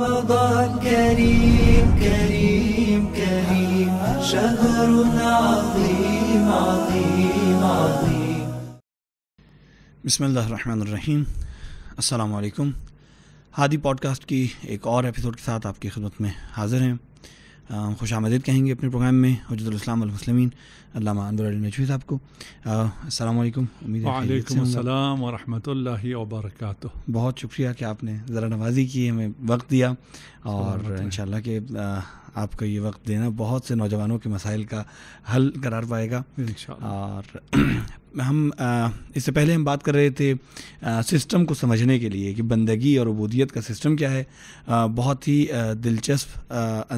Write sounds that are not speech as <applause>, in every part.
رمضان كريم كريم كريم شهر عظيم عظيم عظيم بسم الله الرحمن الرحيم السلام عليكم Hadi podcast की एक और एपिसोड के साथ आपकी खिदमत में हाज़िर हैं खुश आमदीद कहेंगे अपने प्रोग्राम में हजरतम अलमसलमिन अनवर नजवी साहब को उम्मीद बहुत शुक्रिया कि आपने ज़रा नवाजी की हमें वक्त दिया और इन के आपका ये वक्त देना बहुत से नौजवानों के मसाइल का हल करार पाएगा और <clears throat> हम इससे पहले हम बात कर रहे थे सिस्टम को समझने के लिए कि बंदगी और अबूदियत का सिस्टम क्या है बहुत ही दिलचस्प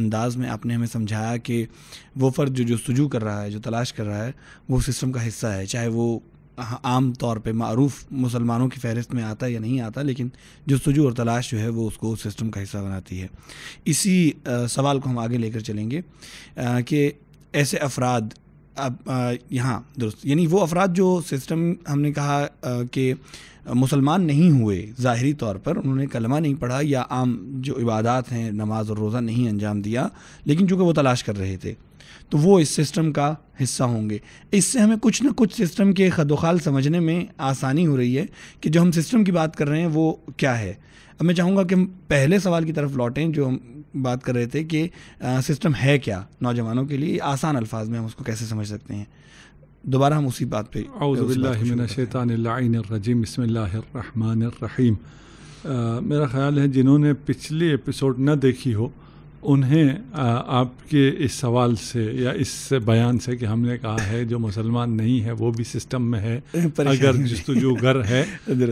अंदाज में आपने हमें समझाया कि वो फ़र्द जो जो सुजू कर रहा है जो तलाश कर रहा है वो सिस्टम का हिस्सा है चाहे वो हाँ, आम तौर पे मरूफ मुसलमानों की फहरिस्त में आता है या नहीं आता लेकिन जस्तजू और तलाश जो है वो उसको उस सिस्टम का हिस्सा बनाती है इसी सवाल को हम आगे लेकर चलेंगे कि ऐसे अफराद अब यहाँ दुरुस्त यानी वो अफराद जो सिस्टम हमने कहा कि मुसलमान नहीं हुए ज़ाहरी तौर पर उन्होंने कलमा नहीं पढ़ा या आम जो इबादत हैं नमाज और रोज़ा नहीं अंजाम दिया लेकिन चूँकि वो तलाश कर रहे थे तो वो इस सिस्टम का हिस्सा होंगे इससे हमें कुछ ना कुछ सिस्टम के खदोखाल समझने में आसानी हो रही है कि जो हम सिस्टम की बात कर रहे हैं वो क्या है अब मैं चाहूँगा कि हम पहले सवाल की तरफ लौटें जो हम बात कर रहे थे कि आ, सिस्टम है क्या नौजवानों के लिए आसान अल्फाज में हम उसको कैसे समझ सकते हैं दोबारा हम उसी बात पर मेरा ख्याल है जिन्होंने पिछली एपिसोड ना देखी हो उन्हें आपके इस सवाल से या इस बयान से कि हमने कहा है जो मुसलमान नहीं है वो भी सिस्टम में है <laughs> अगर तो जो घर है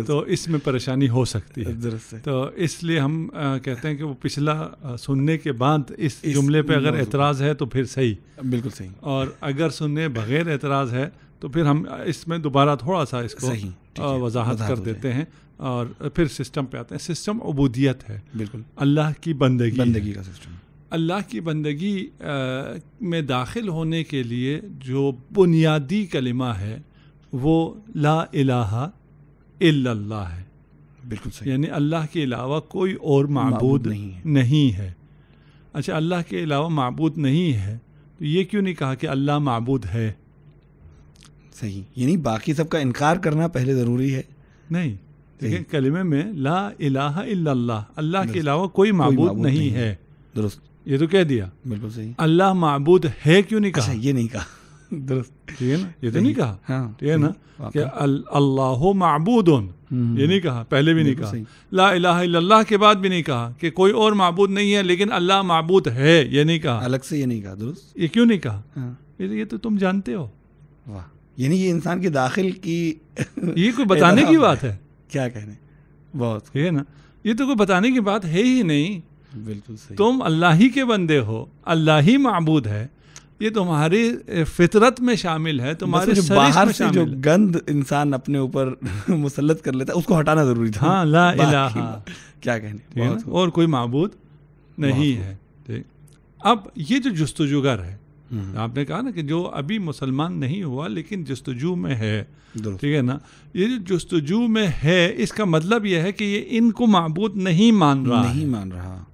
तो इसमें परेशानी हो सकती है तो इसलिए हम कहते हैं कि वो पिछला सुनने के बाद इस, इस जुमले पे अगर एतराज़ है तो फिर सही बिल्कुल सही और अगर सुनने बगैर एतराज़ है तो फिर हम इसमें दोबारा थोड़ा सा इसको वजाहत कर देते हैं और फिर सिस्टम पे आते हैं सिस्टम अबूदियत है बिल्कुल अल्लाह की बंदगी बंदगी का सिस्टम अल्लाह की बंदगी आ, में दाखिल होने के लिए जो बुनियादी कलिमा है वो ला इलाहा इल्लल्लाह है बिल्कुल सही यानी अल्लाह के अलावा कोई और मबूद नहीं है नहीं है अच्छा अल्लाह के अलावा मबूद नहीं है तो ये क्यों नहीं कहा कि अल्लाह मबूद है सही यानी बाकी सब का इनकार करना पहले ज़रूरी है नहीं लेकिन कलमे में ला इलाहा इल्लल्लाह अल्लाह के अलावा कोई माबूद नहीं, नहीं है दुरुस्त ये तो कह दिया बिल्कुल सही अल्लाह माबूद है क्यों नहीं कहा अच्छा, ये नहीं कहा दुरुस्त ठीक है ना ये तो नहीं कहा हाँ, ठीक है ना कि अल्लाह माबूद ये हम्म। नहीं कहा पहले भी नहीं कहा ला इलाहा इल्लल्लाह के बाद भी नहीं कहा कि कोई और माबूद नहीं है लेकिन अल्लाह माबूद है ये नहीं कहा अलग से ये नहीं कहा दुरुस्त ये क्यों नहीं कहा हाँ। तो, ये तो तुम जानते हो वाह यानी ये इंसान के दाखिल की ये कोई बताने की बात है क्या कहने बहुत ठीक है ना ये तो कोई बताने की बात है ही नहीं बिल्कुल सही तुम अल्लाह ही के बंदे हो अल्लाह ही मबूद है ये तुम्हारी फितरत में शामिल है तुम्हारे जो बाहर से जो गंद इंसान अपने ऊपर <laughs> मुसलत कर लेता है उसको हटाना ज़रूरी था हाँ ला इला क्या कहने और कोई मबूद नहीं है ठीक अब ये जो जस्तुजुगर है हम्म। आपने कहा ना कि जो अभी मुसलमान नहीं हुआ लेकिन जस्तजू में है ठीक है ना ये जो जस्तजू में है इसका मतलब यह है कि ये इनको मबूद नहीं मान रहा नहीं मान रहा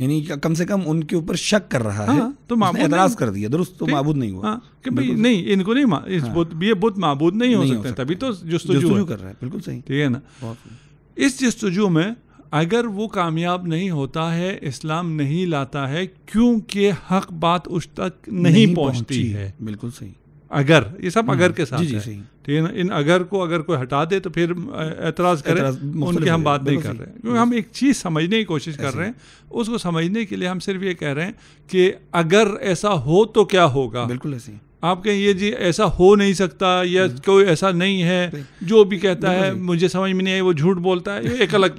यानी कम से कम उनके ऊपर शक कर रहा है हाँ, तो एतराज कर दिया दुरुस्त तो मबूद नहीं हुआ हाँ, कि भाई नहीं इनको नहीं इस हाँ। बुद्ध ये बुद्ध मबूद नहीं हो सकते तभी तो जस्तजू कर रहा है बिल्कुल सही ठीक है ना इस जस्तजू में अगर वो कामयाब नहीं होता है इस्लाम नहीं लाता है क्योंकि हक बात उस तक नहीं, नहीं पहुंचती है बिल्कुल सही अगर ये सब अगर हम्म। के साथ जी, जी, है तो ना इन अगर को अगर कोई हटा दे तो फिर एतराज़ करें उनकी हम बात नहीं कर रहे हैं क्योंकि हम एक चीज़ समझने की कोशिश कर रहे हैं उसको समझने के लिए हम सिर्फ ये कह रहे हैं कि अगर ऐसा हो तो क्या होगा बिल्कुल ऐसे आप कहें ये जी ऐसा हो नहीं सकता या हम्म। कोई ऐसा नहीं है जो भी कहता है मुझे समझ में नहीं आई वो झूठ बोलता है ये एक अलग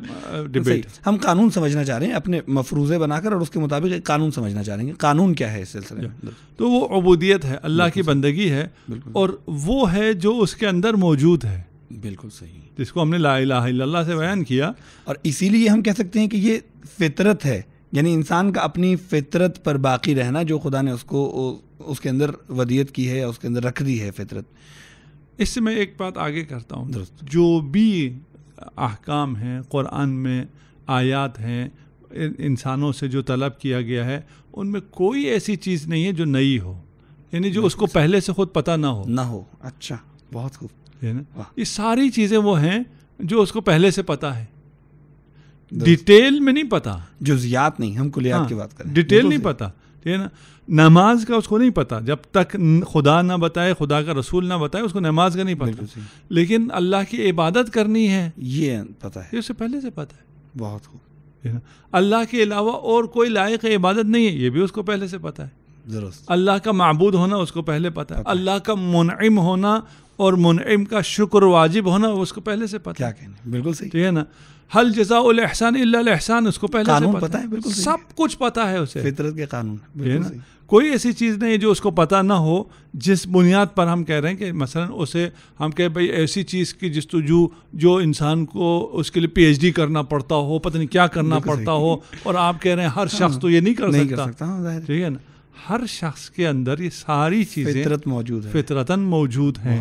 डिबेट <laughs> हम कानून समझना चाह रहे हैं अपने मफरूज़े बनाकर और उसके मुताबिक कानून समझना चाह रहे हैं कानून क्या है इस सिलसिले में तो वो अबूदियत है अल्लाह की बंदगी है और वो है जो उसके अंदर मौजूद है बिल्कुल सही जिसको हमने ला से बयान किया और इसीलिए हम कह सकते हैं कि ये फितरत है यानी इंसान का अपनी फितरत पर बाकी रहना जो खुदा ने उसको उसके अंदर वदियत की है या उसके अंदर रख दी है फितरत इससे मैं एक बात आगे करता हूँ जो भी अहकाम हैं क़ुरान में आयात हैं इंसानों से जो तलब किया गया है उनमें कोई ऐसी चीज़ नहीं है जो नई हो यानी जो उसको पहले से खुद पता ना हो ना हो अच्छा बहुत खूब है ना ये सारी चीज़ें वो हैं जो उसको पहले से पता है डिटेल में नहीं पता जुजियात नहीं हम कुलियात हाँ, की बात करें डिटेल नहीं पता ठीक है ना नमाज का उसको नहीं पता जब तक खुदा ना बताए खुदा का रसूल ना बताए उसको नमाज का नहीं पता लेकिन अल्लाह की इबादत करनी है ये पता है ये उसे पहले से पता है बहुत अल्लाह के अलावा और कोई लायक इबादत नहीं है ये भी उसको पहले से पता है अल्लाह का मबूद होना उसको पहले पता है अल्लाह का मुनम होना और मुनम का शुक्र वाजिब होना उसको पहले से पता है क्या कहने बिल्कुल सही ठीक है ना हल जजाउल एहसान उसको पहले कानून से पता, पता है बिल्कुल सब कुछ पता है उसे फितरत के कानून ना कोई ऐसी चीज़ नहीं जो उसको पता ना हो जिस बुनियाद पर हम कह रहे हैं कि मसलन उसे हम कहें भाई ऐसी चीज़ की जिस तो जो जो इंसान को उसके लिए पीएचडी करना पड़ता हो पता नहीं क्या करना पड़ता हो और आप कह रहे हैं हर हाँ, शख्स तो ये नहीं कर सकता हाँ, ठीक है ना हर शख्स के अंदर ये सारी चीज़ें फितरत मौजूद है फितरतन मौजूद हैं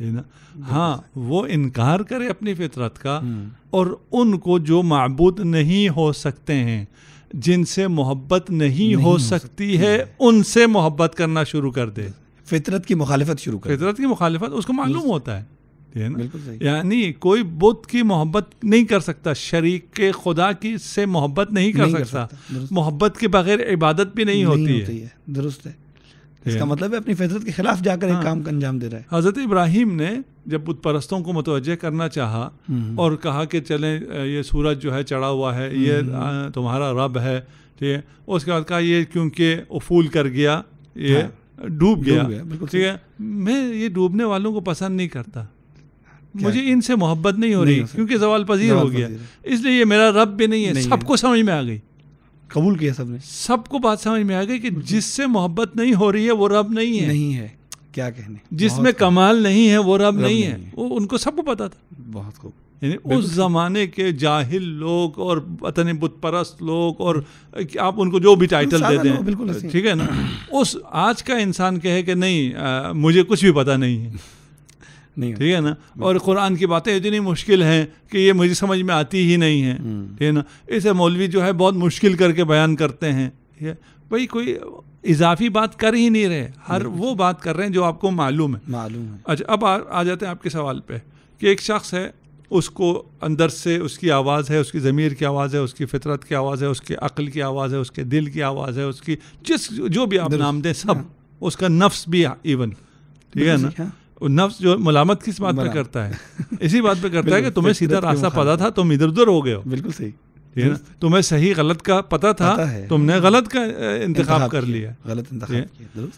ना हाँ वो इनकार करे अपनी फितरत का हम्म। और उनको जो मबूद नहीं हो सकते हैं जिनसे मोहब्बत नहीं, नहीं हो सकती है उनसे मोहब्बत करना शुरू कर दे फितरत की मुखालफत शुरू कर फितरत की मुखालफत उसको मालूम होता है ठीक है यानी कोई बुद्ध की मोहब्बत नहीं कर सकता शरीक के खुदा की से मोहब्बत नहीं कर सकता, मोहब्बत के बगैर इबादत भी नहीं, होती है दुरुस्त है इसका मतलब है अपनी फितरत के खिलाफ जाकर हाँ, एक काम का अंजाम दे रहा है हजरत इब्राहिम ने जब बुत परस्तों को मुतवजह करना चाहा हम्म। और कहा कि चले ये सूरज जो है चढ़ा हुआ है ये हम्म। तुम्हारा रब है ठीक है उसके बाद कहा ये क्योंकि उफूल कर गया ये हाँ। डूब गया ठीक है मैं ये डूबने वालों को पसंद नहीं करता मुझे इनसे मोहब्बत नहीं हो रही क्योंकि जवाल पजीर हो गया इसलिए ये मेरा रब भी नहीं है सबको समझ में आ गई कबूल किया सबने सबको बात समझ में आ गई कि जिससे मोहब्बत नहीं हो रही है वो रब नहीं है नहीं है क्या कहने जिसमें कमाल नहीं है वो रब, रब नहीं, नहीं है वो उनको सबको पता था बहुत खूब यानी उस ज़माने के जाहिल लोग और पता नहीं बुतपरस्त लोग और आप उनको जो भी टाइटल दे दें बिल्कुल ठीक है ना उस आज का इंसान कहे कि नहीं मुझे कुछ भी पता नहीं है नहीं ठीक है ना और कुरान की बातें इतनी मुश्किल हैं कि ये मुझे समझ में आती ही नहीं है हम्म। ठीक है ना इसे मौलवी जो है बहुत मुश्किल करके बयान करते हैं ठीक है भाई कोई इजाफी बात कर ही नहीं रहे हर वो बात कर रहे हैं जो आपको मालूम है मालूम है अच्छा अब आ, आ जाते हैं आपके सवाल पे कि एक शख्स है उसको अंदर से उसकी आवाज़ है उसकी ज़मीर की आवाज़ है उसकी फितरत की आवाज़ है उसके अक्ल की आवाज़ है उसके दिल की आवाज़ है उसकी जिस जो भी आप नाम दें सब हाँ। उसका नफ्स भी इवन ठीक है ना नफ्स जो मलामत किस बात पर करता है इसी बात पर करता है कि तुम्हें सीधा रास्ता पता था तुम इधर उधर हो गए हो बिल्कुल सही ठीक है तुम्हें सही गलत का पता था तुमने गलत का इंतखब कर लिया गलत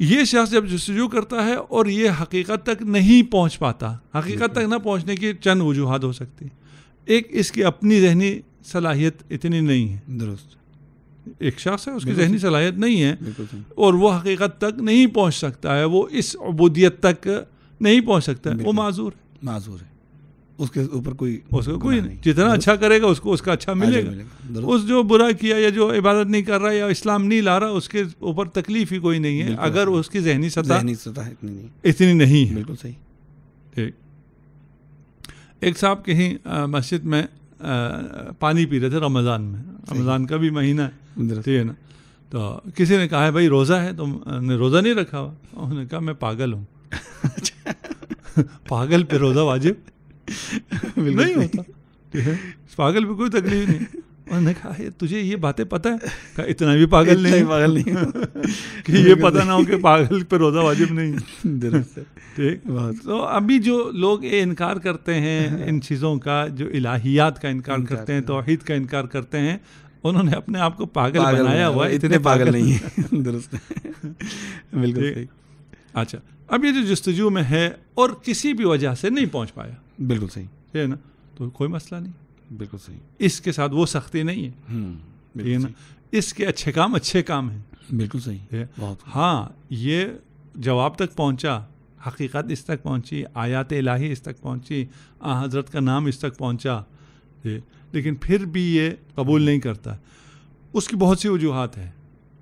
ये शख्स जब जस्तजू करता है और ये हकीकत तक नहीं पहुंच पाता हकीकत तक ना पहुंचने की चंद वजूहत हो सकती एक इसकी अपनी जहनी सलाहियत इतनी नहीं है दुरुस्त एक शख्स है उसकी जहनी सलाहियत नहीं है और वो हकीकत तक नहीं पहुँच सकता है वो इस अबूदियत तक नहीं पहुँच सकता है वो माजूर है माजूर है उसके ऊपर कोई उसको कोई नहीं जितना अच्छा करेगा उसको उसका अच्छा मिलेगा, मिलेगा। उस जो बुरा किया या जो इबादत नहीं कर रहा या इस्लाम नहीं ला रहा उसके ऊपर तकलीफ ही कोई नहीं है अगर उसकी जहनी सतह सतह इतनी नहीं इतनी नहीं है बिल्कुल सही ठीक एक साहब कहीं मस्जिद में पानी पी रहे थे रमज़ान में रमज़ान का भी महीना ठीक है तो ना तो किसी ने कहा है भाई रोज़ा है तुम तो ने रोज़ा नहीं रखा हुआ उन्होंने कहा मैं पागल हूँ अच्छा। <laughs> पागल पे रोज़ा वाजिब नहीं होता पागल पे कोई तकलीफ नहीं उन्होंने कहा तुझे ये बातें पता है कहा इतना भी पागल नहीं पागल नहीं <laughs> कि ये पता ना हो कि पागल पर रोज़ा वाजिब नहीं ठीक बात तो अभी जो लोग ये इनकार करते हैं हाँ। इन चीज़ों का जो इलाहियात का इनकार करते हैं तोहहीद का इनकार करते हैं उन्होंने अपने आप को पागल, पागल बनाया हुआ इतने पागल नहीं <laughs> है दुरुस्त बिल्कुल अच्छा अब ये जो जस्तजू में है और किसी भी वजह से नहीं पहुंच पाया बिल्कुल सही है ना तो कोई मसला नहीं बिल्कुल सही इसके साथ वो सख्ती नहीं है ठीक हम्म, है ना इसके अच्छे काम अच्छे काम हैं बिल्कुल सही है बहुत हाँ ये जवाब तक पहुँचा हकीकत इस तक पहुँची आयात इलाही इस तक पहुँची आ हज़रत का नाम इस तक पहुँचा लेकिन फिर भी ये कबूल नहीं करता उसकी बहुत सी वजूहत है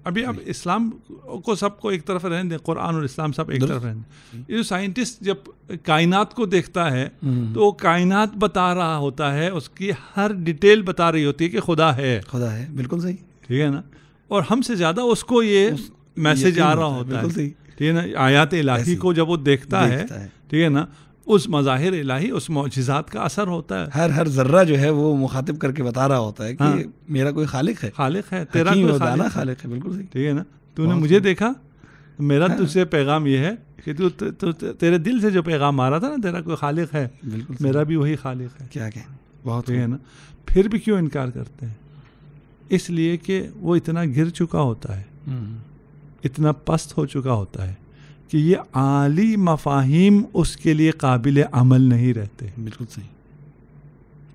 अभी आप इस्लाम को सबको एक तरफ रहने दें कुरान और इस्लाम सब एक तरफ रहने ये जो साइंटिस्ट जब कायनात को देखता है हम्म। तो वो कायनात बता रहा होता है उसकी हर डिटेल बता रही होती है कि खुदा है खुदा है बिल्कुल सही ठीक है ना और हमसे ज़्यादा उसको ये उस, मैसेज आ रहा होता है ठीक है ना आयात इलाही को जब वो देखता है ठीक है ना उस मज़ाहिर इलाही उस मोजात का असर होता है हर हर जर्रा जो है वो मुखातिब करके बता रहा होता है कि हाँ। मेरा कोई खालिक है खालिक है तेरा कोई खालिक, खालिक है बिल्कुल सही ठीक है ना तूने मुझे देखा मेरा हाँ। तुझसे पैगाम ये है कि तू तो तेरे दिल से जो पैगाम आ रहा था ना तेरा कोई खालिक है बिल्कुल मेरा भी वही खालिक है क्या क्या बहुत ठीक है ना फिर भी क्यों इनकार करते हैं इसलिए कि वो इतना गिर चुका होता है हम्म। इतना पस्त हो चुका होता है कि ये आली मफाहिम उसके लिए काबिल अमल नहीं रहते बिल्कुल सही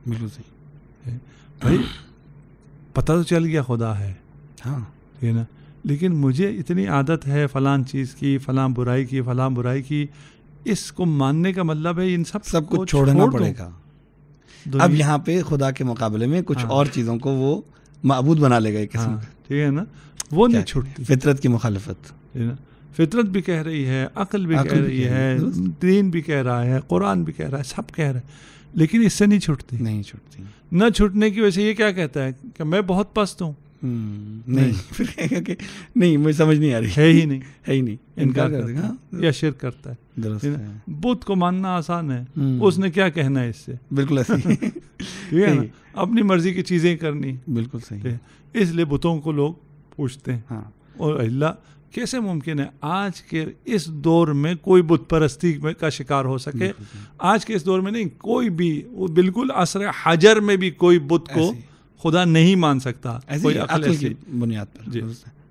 बिल्कुल सही भाई पता तो चल गया खुदा है हाँ ये ना लेकिन मुझे इतनी आदत है फलां चीज़ की फलां बुराई की फलां बुराई की इसको मानने का मतलब है इन सब सब कुछ छोड़ना पड़ेगा अब यहाँ पे खुदा के मुकाबले में कुछ हाँ। और चीज़ों को वो मबूद बना लेगा गए हाँ। ठीक है ना वो नहीं छूटती फितरत की मुखालफत है ना फितरत भी कह रही है अकल भी कह रही है दीन भी कह रहा है कुरान भी कह रहा है सब कह रहा है लेकिन इससे नहीं छूटती नहीं छूटती न छूटने की वजह से ये क्या कहता है कि मैं बहुत पस्त हूँ हम्म, नहीं <laughs> फिर कि नहीं मुझे समझ नहीं आ रही है ही नहीं है ही नहीं इनकार कर देगा हाँ। या शिर करता है बुद्ध को मानना आसान है हम्म। उसने क्या कहना है इससे बिल्कुल <laughs> ठीक है अपनी मर्जी की चीज़ें करनी बिल्कुल सही इसलिए बुतों को लोग पूछते हैं हाँ। और अल्लाह कैसे मुमकिन है आज के इस दौर में कोई बुत परस्ती का शिकार हो सके आज के इस दौर में नहीं कोई भी वो बिल्कुल असर हजर में भी कोई बुत को खुदा नहीं मान सकता बुनियाद पर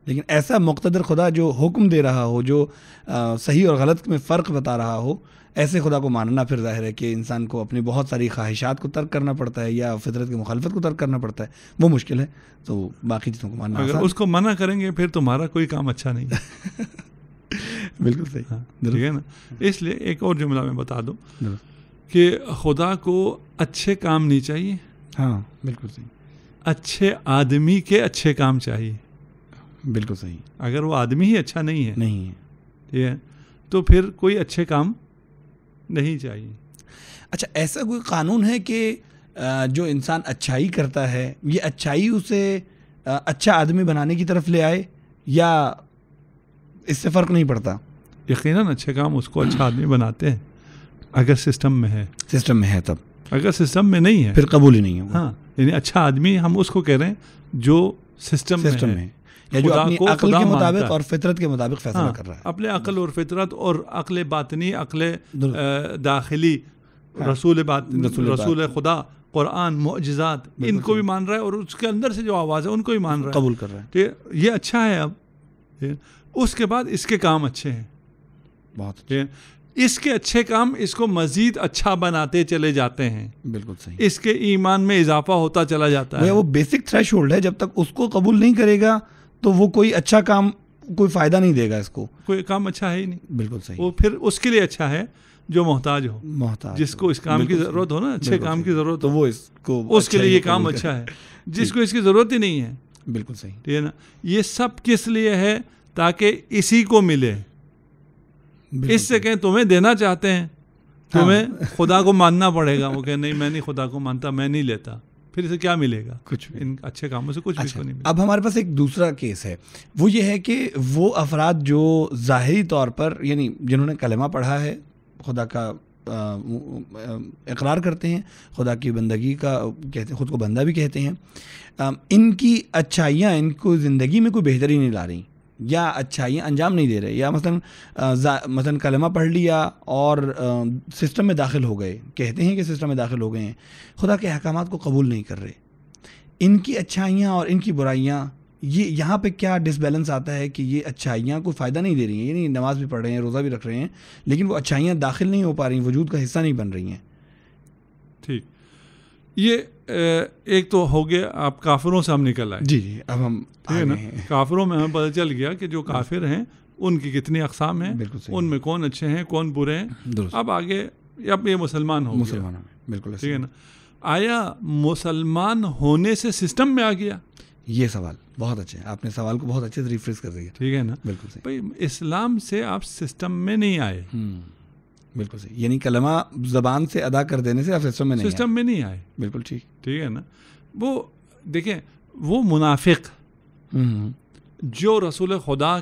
लेकिन ऐसा मुख्तर खुदा जो हुक्म दे रहा हो जो आ, सही और गलत में फ़र्क बता रहा हो ऐसे खुदा को मानना फिर जाहिर है कि इंसान को अपनी बहुत सारी ख्वाहिशात को तर्क करना पड़ता है या फितरत की मुखालफत को तर्क करना पड़ता है वो मुश्किल है तो बाकी चीज़ों को मानना अगर उसको मना करेंगे फिर तुम्हारा तो कोई काम अच्छा नहीं <laughs> बिल्कुल सही हाँ ठीक है ना इसलिए एक और जुमला मैं बता दूँ कि खुदा को अच्छे काम नहीं चाहिए हाँ बिल्कुल सही अच्छे आदमी के अच्छे काम चाहिए बिल्कुल सही अगर वो आदमी ही अच्छा नहीं है नहीं है ठीक है तो फिर कोई अच्छे काम नहीं चाहिए अच्छा ऐसा कोई कानून है कि जो इंसान अच्छाई करता है ये अच्छाई उसे अच्छा आदमी बनाने की तरफ ले आए या इससे फ़र्क नहीं पड़ता यकीनन अच्छे काम उसको अच्छा आदमी बनाते हैं अगर सिस्टम में है सिस्टम में है तब अगर सिस्टम में नहीं है फिर कबूल ही नहीं है हाँ यानी अच्छा आदमी हम उसको कह रहे हैं जो सिस्टम सिस्टम में, है। में या जो अपनी अकल के मुताबिक और फितरत के मुताबिक फैसला हाँ, कर रहा है अपने अकल और फितरत और अकल बातनी अकल दाखिली हाँ। रसूल बात रसूल खुदा कुरान मुआजात इनको भी मान रहा है और उसके अंदर से जो आवाज़ है उनको भी मान रहा है कबूल कर रहा है ठीक तो ये अच्छा है अब उसके बाद इसके काम अच्छे हैं बहुत अच्छे इसके अच्छे काम इसको मजीद अच्छा बनाते चले जाते हैं बिल्कुल सही इसके ईमान में इजाफा होता चला जाता है वो बेसिक थ्रेश है जब तक उसको कबूल नहीं करेगा तो वो कोई अच्छा काम कोई फ़ायदा नहीं देगा इसको कोई काम अच्छा है ही नहीं बिल्कुल सही वो फिर उसके लिए अच्छा है जो मोहताज हो मोहताज जिसको इस काम की ज़रूरत हो ना अच्छे काम की ज़रूरत तो हो वो इसको उसके लिए ये काम अच्छा है जिसको इसकी ज़रूरत ही नहीं है बिल्कुल सही ठीक है ना ये सब किस लिए है ताकि इसी को मिले इससे कहें तुम्हें देना चाहते हैं हाँ। तुम्हें खुदा को मानना पड़ेगा वो कहें नहीं मैं नहीं खुदा को मानता मैं नहीं लेता फिर इसे क्या मिलेगा कुछ इन अच्छे कामों से कुछ अच्छा, भी नहीं अब हमारे पास एक दूसरा केस है वो ये है कि वो अफराद जो ज़ाहरी तौर पर यानी जिन्होंने कलमा पढ़ा है खुदा का इकरार करते हैं खुदा की बंदगी का कहते खुद को बंदा भी कहते हैं इनकी अच्छाइयाँ इनको ज़िंदगी में कोई बेहतरी नहीं ला रही या अच्छाइयाँ अंजाम नहीं दे रहे या मसलन मसलन कलमा पढ़ लिया और सिस्टम में दाखिल हो गए कहते हैं कि सिस्टम में दाखिल हो गए हैं खुदा के अहकाम को कबूल नहीं कर रहे इनकी अच्छाइयाँ और इनकी बुराइयाँ ये यहाँ पे क्या डिसबैलेंस आता है कि ये अच्छाइयाँ कोई फ़ायदा नहीं दे रही हैं यानी नमाज़ भी पढ़ रहे हैं रोज़ा भी रख रहे हैं लेकिन वो अच्छाइयाँ दाखिल नहीं हो पा रही वजूद का हिस्सा नहीं बन रही हैं ठीक ये एक तो हो गया आप काफिरों से हम निकल आए जी जी अब हम ठीक है ना काफिरों में हमें पता चल गया कि जो काफिर हैं उनकी कितनी अकसाम हैं उनमें कौन अच्छे हैं कौन बुरे हैं अब आगे अब ये मुसलमान हो मुसलमान बिल्कुल ठीक है ना आया मुसलमान होने से सिस्टम में आ गया ये सवाल बहुत अच्छे हैं आपने सवाल को बहुत अच्छे से रिफ्रेश कर दिया ठीक है ना बिल्कुल भाई इस्लाम से आप सिस्टम में नहीं आए हम्म। बिल्कुल सही यानी कलमा जबान से अदा कर देने से सिस्टम में नहीं सिस्टम में नहीं आए बिल्कुल ठीक ठीक है ना वो देखें वो मुनाफिक हम्म। जो रसूल खुदा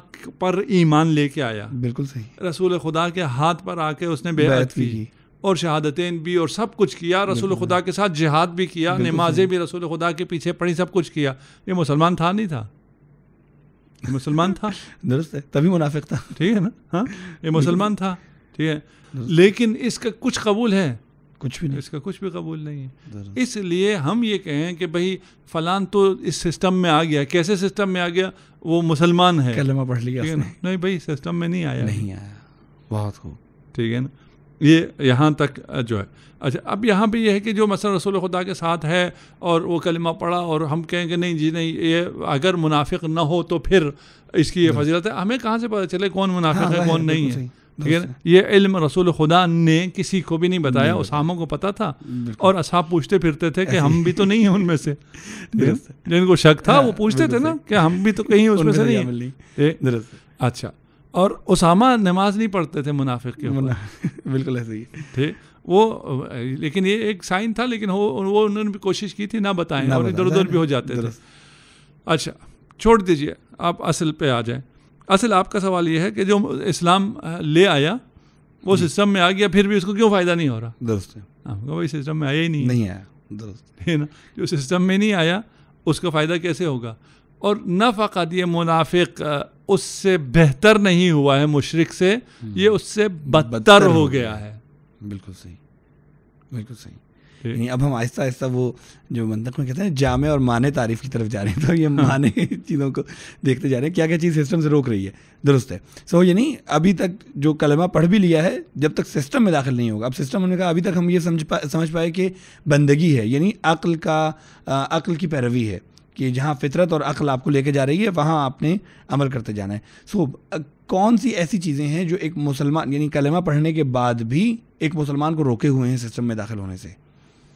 पर ईमान लेके आया बिल्कुल सही रसूल खुदा के हाथ पर आके उसने बेहद की और शहादतें भी और सब कुछ किया रसूल खुदा के साथ जिहाद भी किया नमाजें भी रसूल खुदा के पीछे पढ़ी सब कुछ किया ये मुसलमान था नहीं था मुसलमान था <laughs> दुरुस्त है तभी मुनाफिक था ठीक है ना हाँ ये मुसलमान था ठीक है लेकिन इसका कुछ कबूल है कुछ भी नहीं इसका कुछ भी कबूल नहीं है इसलिए हम ये कहें कि भाई फलान तो इस सिस्टम में आ गया कैसे सिस्टम में आ गया वो मुसलमान है कलमा पढ़ लिया नहीं भाई सिस्टम में नहीं आया नहीं आया बहुत खूब ठीक है ना ये यहाँ तक जो है अच्छा अब यहाँ पे ये यह है कि जो मसल रसूल खुदा के साथ है और वो कलमा पढ़ा और हम कहेंगे नहीं जी नहीं ये अगर मुनाफिक ना हो तो फिर इसकी ये फजीलत है हमें कहाँ से पता चले कौन मुनाफिक हाँ, है कौन नहीं है ठीक है ये इल्म रसूल खुदा ने किसी को भी नहीं बताया उसामों को पता था और असाब पूछते फिरते थे कि हम भी तो नहीं हैं उनमें से <laughs> जिनको शक था हाँ, वो पूछते थे ना कि हम भी तो कहीं उसमें से नहीं अच्छा और उसामा नमाज नहीं पढ़ते थे मुनाफिक के <laughs> बिल्कुल ऐसे ही थे वो लेकिन ये एक साइन था लेकिन वो वो उन्होंने भी कोशिश की थी ना बताएं और इधर उधर भी हो जाते थे अच्छा छोड़ दीजिए आप असल पे आ जाएं असल आपका सवाल ये है कि जो इस्लाम ले आया वो सिस्टम में आ गया फिर भी उसको क्यों फ़ायदा नहीं हो रहा दुरुस्त है हाँ, वही सिस्टम में आया ही नहीं नहीं आया दुरुस्त <laughs> है ना जो सिस्टम में नहीं आया उसका फ़ायदा कैसे होगा और नफ़ात ये मुनाफिक उससे बेहतर नहीं हुआ है मुशरक से ये हम्म। उससे बदतर हो गया है बिल्कुल सही बिल्कुल सही यानी अब हम आहिस्ता आहिस्ता वो जो मंतक में कहते हैं जामे और माने तारीफ की तरफ जा रहे हैं तो ये हाँ। माने चीज़ों को देखते जा रहे हैं क्या क्या चीज़ सिस्टम से रोक रही है दुरुस्त है सो so, यानी अभी तक जो कलमा पढ़ भी लिया है जब तक सिस्टम में दाखिल नहीं होगा अब सिस्टम होने का अभी तक हम ये समझ पा समझ पाए कि बंदगी है यानी अक्ल का अक्ल की पैरवी है कि जहाँ फितरत और अक्ल आपको लेके जा रही है वहाँ आपने अमल करते जाना है सो कौन सी ऐसी चीज़ें हैं जो एक मुसलमान यानी कलमा पढ़ने के बाद भी एक मुसलमान को रोके हुए हैं सिस्टम में दाखिल होने से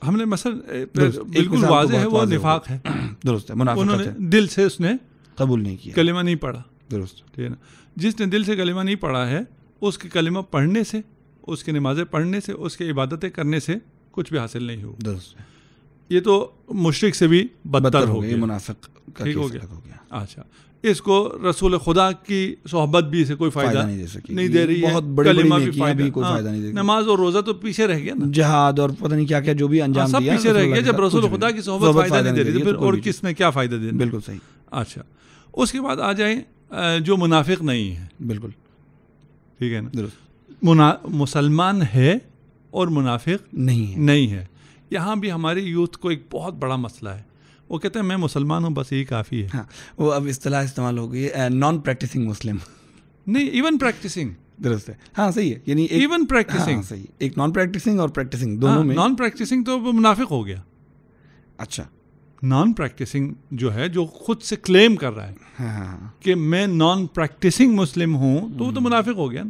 हमने मसल बिल्कुल वाज है वो निफाक है <clears throat> दुरुस्त है मुनाफिक उन्होंने दिल से उसने कबूल नहीं किया कलिमा नहीं पढ़ा दुरुस्त ठीक है ना जिसने दिल से कलिमा नहीं पढ़ा है उसके कलिमा पढ़ने से उसकी नमाज़ें पढ़ने से उसके इबादतें करने से कुछ भी हासिल नहीं हो दुरुस्त ये तो मुशरक से भी बदतर हो गया मुनाफिक ठीक हो गया अच्छा इसको रसूल खुदा की सोहबत भी इसे कोई फायदा नहीं दे सकी नहीं दे रही बहुत बड़ी हाँ, फायदा नहीं देगी नमाज और रोजा तो पीछे रह गया ना जहाद और पता नहीं क्या क्या जो भी हाँ, अंजाम सब पीछे रह गया जब रसूल खुदा की सोहबत फायदा नहीं दे रही फिर तो और किसने क्या फायदा देना बिल्कुल सही अच्छा उसके बाद आ जाए जो मुनाफिक नहीं है बिल्कुल ठीक है ना मुसलमान है और मुनाफिक नहीं है नहीं है यहाँ भी हमारे यूथ को एक बहुत बड़ा मसला है वो कहते हैं मैं मुसलमान हूँ बस यही काफ़ी है हाँ, वो अब इतलाह इस्तेमाल हो गई है नॉन प्रैक्टिसिंग मुस्लिम नहीं इवन प्रैक्टिसिंग दुरुस्त है हाँ सही है यानी इवन प्रैक्टिसिंग हाँ, सही एक नॉन प्रैक्टिसिंग और प्रैक्टिसिंग दोनों हाँ, में नॉन प्रैक्टिसिंग तो मुनाफिक हो गया अच्छा नॉन प्रैक्टिसिंग जो है जो खुद से क्लेम कर रहा है हाँ।, हाँ, हाँ। कि मैं नॉन प्रैक्टिसिंग मुस्लिम हूँ तो वो तो हम्म। मुनाफिक हो गया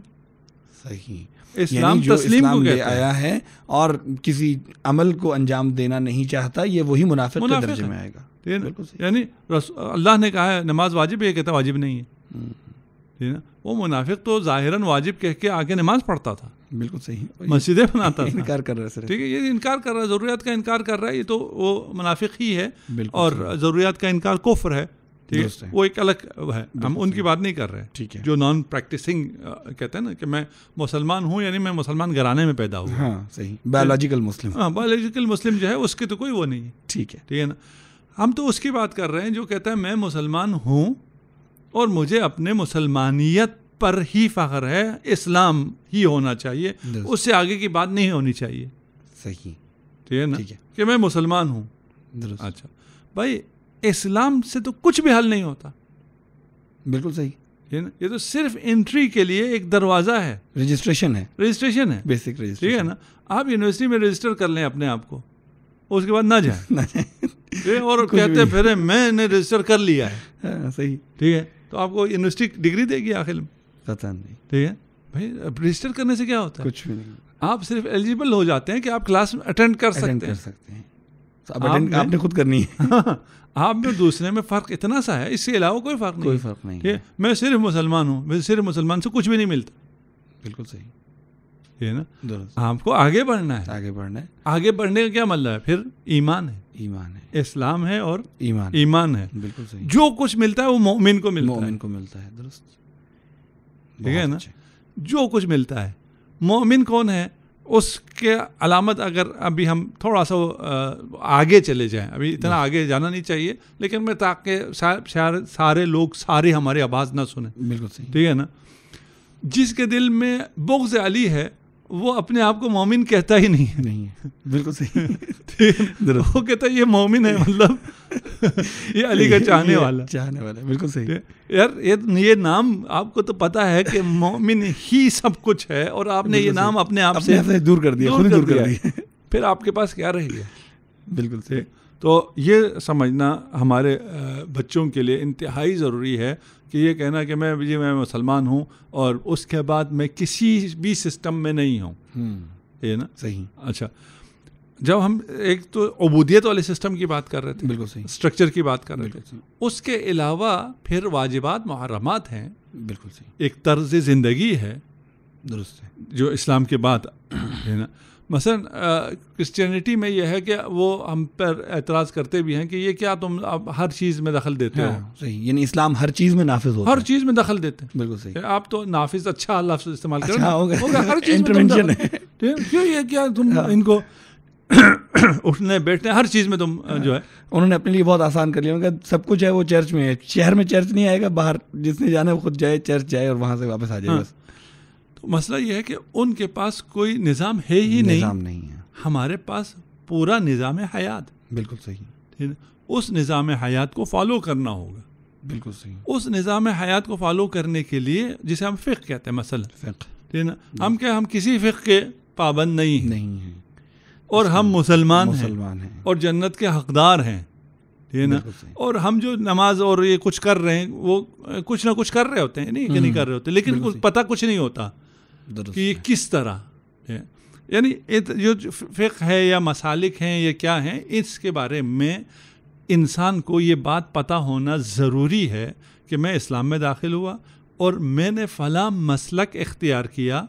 सही इस्लाम तस्लीम इस्लाम को ले आया है और किसी अमल को अंजाम देना नहीं चाहता ये वही मुनाफिक के दर्जे में आएगा तो यानी अल्लाह ने कहा है नमाज वाजिब ये कहता वाजिब नहीं है हम्म। ठीक ना वो मुनाफिक तो ज़ाहिरन वाजिब कह के आगे नमाज पढ़ता था बिल्कुल सही मस्जिदें बनाता था इनकार कर रहा है ठीक है ये इनकार कर रहा है ज़रूरियात का इनकार कर रहा है ये तो वो मुनाफिक ही है और ज़रूरियात का इनकार कुफ्र है ठीक है वो एक अलग है हम उनकी बात नहीं कर रहे हैं ठीक है जो नॉन प्रैक्टिसिंग कहते हैं ना कि मैं मुसलमान हूँ यानी मैं मुसलमान घराने में पैदा हुआ हाँ सही बायोलॉजिकल मुस्लिम हाँ बायोलॉजिकल मुस्लिम जो है उसकी तो कोई वो नहीं है ठीक है ठीक है ना हम तो उसकी बात कर रहे हैं जो कहता है मैं मुसलमान हूँ और मुझे अपने मुसलमानियत पर ही फ़ख्र है इस्लाम ही होना चाहिए उससे आगे की बात नहीं होनी चाहिए सही ठीक है ना ठीक है कि मैं मुसलमान हूँ अच्छा भाई इस्लाम से तो कुछ भी हल नहीं होता बिल्कुल सही ये ना ये तो सिर्फ एंट्री के लिए एक दरवाज़ा है रजिस्ट्रेशन है रजिस्ट्रेशन है बेसिक रजिस्ट्रेशन ठीक है ना आप यूनिवर्सिटी में रजिस्टर कर लें अपने आप को उसके बाद ना जाए <laughs> ना जाए और <laughs> कहते फिर मैंने रजिस्टर कर लिया है आ, <laughs> हाँ, सही ठीक है तो आपको यूनिवर्सिटी डिग्री देगी आखिर में पता नहीं ठीक है भाई रजिस्टर करने से क्या होता है कुछ भी नहीं आप सिर्फ एलिजिबल हो जाते हैं कि आप क्लास अटेंड कर सकते हैं आप आपने, आपने खुद करनी है <laughs> आप में दूसरे में फ़र्क इतना सा है इसके अलावा कोई फ़र्क नहीं कोई फ़र्क नहीं है मैं सिर्फ मुसलमान हूँ मैं सिर्फ मुसलमान से कुछ भी नहीं मिलता बिल्कुल सही ये ना आपको आगे बढ़ना है आगे बढ़ना है आगे बढ़ने का क्या मतलब है फिर ईमान है ईमान है इस्लाम है और ईमान ईमान है बिल्कुल सही जो कुछ मिलता है वो मोमिन को मिलता मोमिन है को मिलता है दुरुस्त ठीक है ना जो कुछ मिलता है मोमिन कौन है उसके अलामत अगर अभी हम थोड़ा सा आगे चले जाएं अभी इतना आगे जाना नहीं चाहिए लेकिन मैं ताकि सारे सारे लोग सारे हमारी आवाज़ ना सुने बिल्कुल सही ठीक है ना जिसके दिल में बोग्ज़ अली है वो अपने आप को मोमिन कहता ही नहीं है नहीं बिल्कुल सही <laughs> वो कहता है ये मोमिन है मतलब <laughs> ये अली का चाहने वाला चाहने वाला बिल्कुल सही यार ये ये नाम आपको तो पता है कि मोमिन ही सब कुछ है और आपने ये नाम अपने आप से दूर कर दिया दूर, दूर कर दिया फिर आपके पास क्या रह गया बिल्कुल सही तो ये समझना हमारे बच्चों के लिए इंतहाई ज़रूरी है कि ये कहना कि मैं जी मैं मुसलमान हूँ और उसके बाद मैं किसी भी सिस्टम में नहीं हूँ हम्म। ये ना सही अच्छा जब हम एक तो अबूदियत वाले सिस्टम की बात कर रहे थे बिल्कुल सही स्ट्रक्चर की बात कर रहे थे उसके अलावा फिर वाजिबात मुहरमात हैं बिल्कुल सही एक तर्ज ज़िंदगी है दुरुस्त है जो इस्लाम के बाद है ना मसलन क्रिश्चियनिटी में यह है कि वो हम पर एतराज़ करते भी हैं कि ये क्या तुम आप हर चीज़ में दखल देते हाँ, हो सही यानी इस्लाम हर चीज़ में नाफिज हो हर चीज़ में दखल देते हैं बिल्कुल सही आप तो नाफिज अच्छा लफ्ज इस्तेमाल कर अच्छा, होगा, हर चीज़ में क्यों ये क्या तुम हाँ। इनको <coughs> उठने बैठने हर चीज़ में तुम जो है हाँ, उन्होंने अपने लिए बहुत आसान कर लिया उनका सब कुछ है वो चर्च में है शहर में चर्च नहीं आएगा बाहर जिसने जाना है वो खुद जाए चर्च जाए और वहाँ से वापस आ जाए बस मसला यह है कि उनके पास कोई निज़ाम है ही निजाम नहीं, नहीं है हमारे पास पूरा निज़ाम हयात बिल्कुल सही ठीक उस निज़ाम हयात को फॉलो करना होगा बिल्कुल सही उस निज़ाम हयात को फॉलो करने के लिए जिसे हम फ़िक कहते हैं मसल फ़िक ठीक ना हम क्या हम किसी फ़िक के पाबंद नहीं नहीं हैं और हम मुसलमान मुसलमान हैं और जन्नत के हकदार हैं ठीक है ना और हम जो नमाज और ये कुछ कर रहे हैं वो कुछ ना कुछ कर रहे होते हैं नहीं कि नहीं हम्म। कर रहे होते लेकिन पता कुछ नहीं होता कि ये किस तरह यानी जो फ़िक है या मसालिक हैं या क्या हैं इसके बारे में इंसान को ये बात पता होना ज़रूरी है कि मैं इस्लाम में दाखिल हुआ और मैंने फ़ला मसलक इख्तियार किया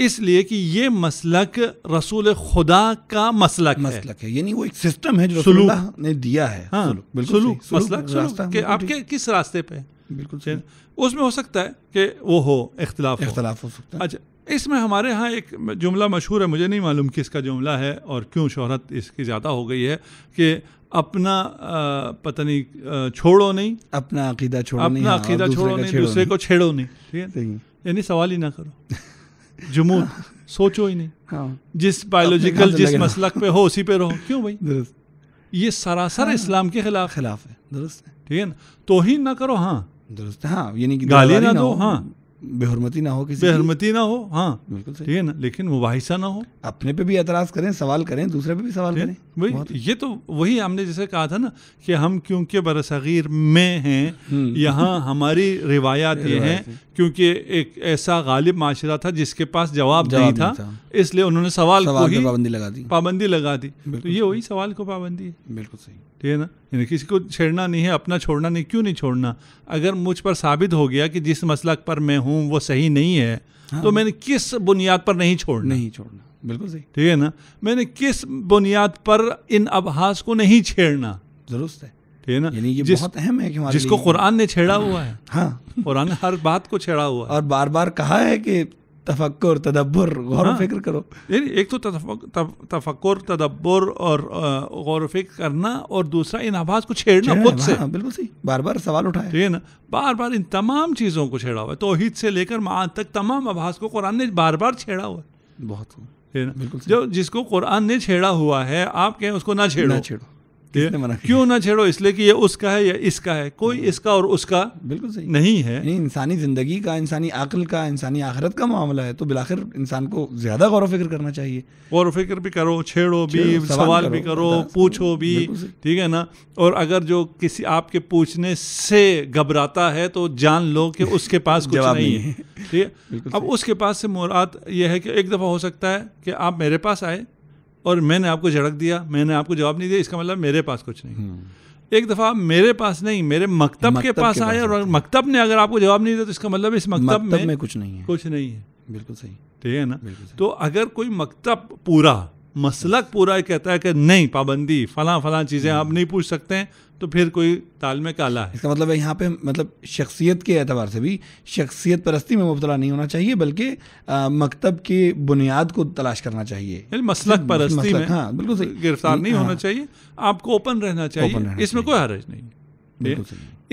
इसलिए कि ये मसलक रसूल खुदा का मसलक मसलक है, है। यानी वो एक सिस्टम है जो सलूक ने दिया है हाँ, बिल्कुल मसलक कि आपके किस रास्ते पे बिल्कुल उसमें हो सकता है कि वो हो इख्तलाफ इख्तलाफ हो सकता है अच्छा इसमें हमारे यहाँ एक जुमला मशहूर है मुझे नहीं मालूम कि इसका जुमला है और क्यों शोहरत इसकी ज़्यादा हो गई है कि अपना पता नहीं छोड़ो नहीं अपना अकीदा छोड़ो अपना नहीं हाँ, अकीदा छोड़ो नहीं दूसरे को छेड़ो नहीं ठीक है यानी सवाल ही ना करो जुमून <laughs> सोचो ही नहीं हाँ। जिस बायोलॉजिकल जिस मसलक पे हो उसी पे रहो <laughs> क्यों भाई ये सरासर हाँ। इस्लाम के खिलाफ खिलाफ है दुरुस्त ठीक है ना तो ही ना करो हाँ दुरुस्त हाँ यानी कि गाली ना दो हाँ बेहरमती ना हो किसी बेहरमती ना हो हाँ बिल्कुल ठीक है ना लेकिन मुबाहिसा ना हो अपने पे भी एतराज़ करें सवाल करें दूसरे पे भी सवाल करें वही ये तो वही हमने जैसे कहा था ना कि हम क्योंकि बरसगीर में हैं हम्म। यहाँ हमारी रिवायात ये हैं क्योंकि एक ऐसा गालिब माशरा था जिसके पास जवाब नहीं था इसलिए उन्होंने सवाल को ही पाबंदी लगा दी पाबंदी लगा दी तो ये वही सवाल को पाबंदी है बिल्कुल सही ठीक है ना यानी किसी को छेड़ना नहीं है अपना छोड़ना नहीं क्यों नहीं छोड़ना अगर मुझ पर साबित हो गया कि जिस मसलक पर मैं हूँ हूँ वो सही नहीं है तो हाँ। तो मैंने किस बुनियाद पर नहीं छोड़ना नहीं छोड़ना बिल्कुल सही ठीक है ना मैंने किस बुनियाद पर इन अभास को नहीं छेड़ना दुरुस्त है ठीक है ना यानी ये जिस, बहुत अहम है कि जिसको कुरान ने छेड़ा हुआ है हाँ कुरान हर बात को छेड़ा हुआ है और बार बार कहा है कि तफक्र तदब्बर गौर हाँ, फिक्र करो नहीं एक तो तफक्र तदब्बर और गौर फिक्र करना और दूसरा इन आवाज़ को छेड़ना खुद से हाँ, बिल्कुल सही बार बार सवाल उठाया तो ठीक है ना बार बार इन तमाम चीज़ों को छेड़ा हुआ है तोहिद से लेकर माँ तक तमाम आवाज़ को कुरान ने बार बार छेड़ा हुआ है बहुत ठीक है ना बिल्कुल जो जिसको कुरान ने छेड़ा हुआ है आप कहें उसको ना छेड़ो ना छेड़ो किसने मना क्यों ना छेड़ो इसलिए कि ये उसका है या इसका है कोई इसका और उसका बिल्कुल सही नहीं है इंसानी ज़िंदगी का इंसानी अकल का इंसानी आखरत का मामला है तो बिलाखिर इंसान को ज़्यादा गौर फिक्र करना चाहिए गौर फिक्र भी करो छेड़ो भी सवाल भी करो पूछो भी ठीक है ना और अगर जो किसी आपके पूछने से घबराता है तो जान लो कि उसके पास <laughs> कुछ नहीं है ठीक है अब उसके पास से मुराद ये है कि एक दफ़ा हो सकता है कि आप मेरे पास आए और मैंने आपको झड़क दिया मैंने आपको जवाब नहीं दिया इसका मतलब मेरे पास कुछ नहीं हम्म। एक दफ़ा मेरे पास नहीं मेरे मकतब, के पास आए आया और मकतब ने अगर आपको जवाब नहीं दिया तो इसका मतलब इस मकतब, में कुछ नहीं है कुछ नहीं है बिल्कुल सही ठीक है ना तो अगर कोई मकतब पूरा मसलक पूरा है कहता है कि नहीं पाबंदी फला फला चीज़ें आप नहीं पूछ सकते हैं तो फिर कोई ताल में काला है इसका मतलब है यहाँ पे मतलब शख्सियत के एतबार से भी शख्सियत परस्ती में मुबतला नहीं होना चाहिए बल्कि मकतब की बुनियाद को तलाश करना चाहिए मसलक परस्ती मसलक, में हाँ, बिल्कुल सही गिरफ्तार नहीं होना हाँ। चाहिए आपको ओपन रहना चाहिए इसमें कोई हरज नहीं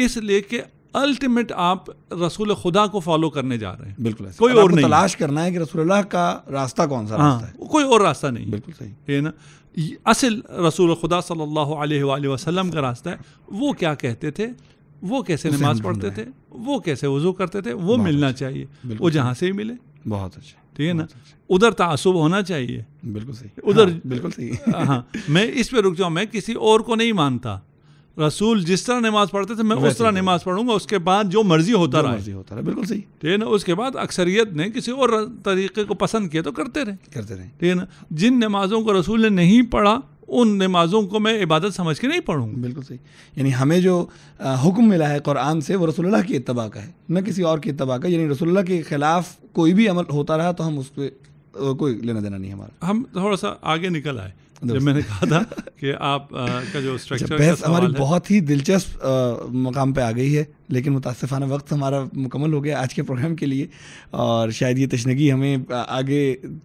इसलिए कि अल्टीमेट आप रसूल खुदा को फॉलो करने जा रहे हैं बिल्कुल कोई और नहीं तलाश करना है कि रसूल्ला का रास्ता कौन सा रास्ता हाँ, है कोई और रास्ता नहीं बिल्कुल सही है ना असल रसूल खुदा सल्लल्लाहु अलैहि वसल्लम का रास्ता है वो क्या कहते थे वो कैसे नमाज पढ़ते थे वो कैसे वजू करते थे वो मिलना अच्छा। चाहिए वो जहाँ से ही मिले बहुत अच्छा ठीक है ना अच्छा। उधर तासुब होना चाहिए बिल्कुल सही उधर हाँ, बिल्कुल सही हाँ मैं इस पे रुक जाऊँ मैं किसी और को नहीं मानता रसूल जिस तरह नमाज पढ़ते थे मैं उस तरह नमाज पढ़ूंगा उसके बाद जो मर्जी होता रहा मर्जी होता रहा बिल्कुल सही ठीक है ना उसके बाद अक्सरियत ने किसी और तरीके को पसंद किया तो करते रहे करते रहे ठीक है ना जिन नमाजों को रसूल ने नहीं पढ़ा उन नमाजों को मैं इबादत समझ के नहीं पढ़ूंगा बिल्कुल सही यानी हमें जो हुक्म मिला है कुरान से वो रसोल्ला की इतबा का है न किसी और की इतबा का यानी रसोल्ला के ख़िलाफ़ कोई भी अमल होता रहा तो हम उस पर कोई लेना देना नहीं हमारा हम थोड़ा सा आगे निकल आए जब मैंने कहा था <laughs> कि आप आ, का जो स्ट्रक्चर अच्छा, बहस हमारी बहुत ही दिलचस्प मकाम पे आ गई है लेकिन मुतासफ़ाना वक्त हमारा मुकम्मल हो गया आज के प्रोग्राम के लिए और शायद ये तशनगी हमें आगे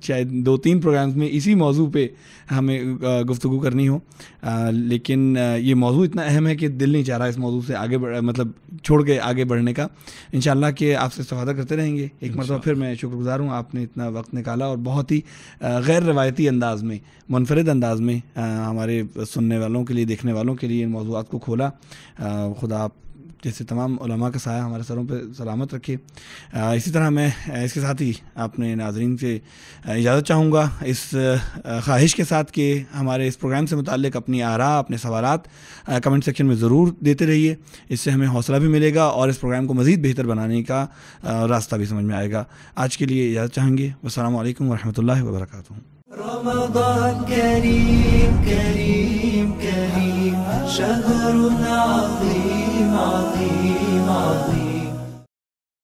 शायद दो तीन प्रोग्राम्स में इसी मौजू पे हमें गुफ्तु करनी हो आ, लेकिन ये मौजू इतना अहम है कि दिल नहीं चाह रहा इस मौजू से आगे बढ़ मतलब छोड़ गए आगे बढ़ने का इन के आपसे इस्तादा करते रहेंगे एक मरतबा फिर मैं शुक्रगुजार हूँ आपने इतना वक्त निकाला और बहुत ही गैर रवायती अंदाज़ में मुनफरद अंदाज़ में हमारे सुनने वालों के लिए देखने वालों के लिए इन मौजूद को खोला खुदा आप जैसे तमाम का साया हमारे सरों पर सलामत रखे इसी तरह मैं इसके साथ ही अपने नाजरन से इजाज़त चाहूँगा इस ख्वाहिश के साथ कि हमारे इस प्रोग्राम से मुतक अपनी आरा अपने सवाल कमेंट सेक्शन में ज़रूर देते रहिए इससे हमें हौसला भी मिलेगा और इस प्रोग्राम को मज़ीद बेहतर बनाने का रास्ता भी समझ में आएगा आज के लिए इजाज़त चाहेंगे अल्लाम वरहमल वरक رمضان كريم كريم كريم شهر عظيم Mali, Mali,